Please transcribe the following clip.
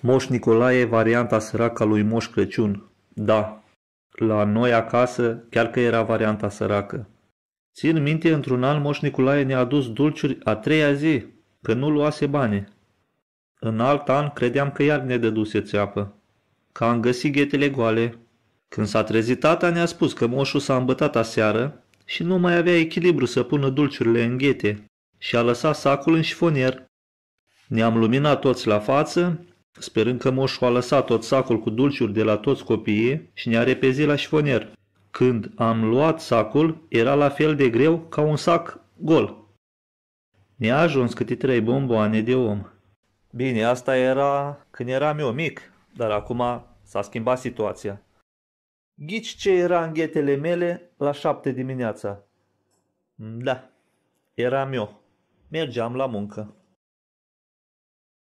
Moș Nicolae, varianta săracă lui Moș Crăciun. Da, la noi acasă, chiar că era varianta săracă. Țin minte, într-un an Moș Nicolae ne-a dus dulciuri a treia zi, că nu luase bani. În alt an credeam că iar ne dăduse țeapă, că am găsit ghetele goale. Când s-a trezit tata, ne-a spus că moșul s-a îmbătat aseară și nu mai avea echilibru să pună dulciurile în ghete și a lăsat sacul în șifonier. Ne-am luminat toți la față Sperând că moșul a lăsat tot sacul cu dulciuri de la toți copiii și ne-a repezit la șifonier. Când am luat sacul, era la fel de greu ca un sac gol. Ne-a ajuns câte trei bomboane de om. Bine, asta era când eram eu mic, dar acum s-a schimbat situația. Ghici ce era în ghetele mele la șapte dimineața. Da, eram eu. Mergeam la muncă.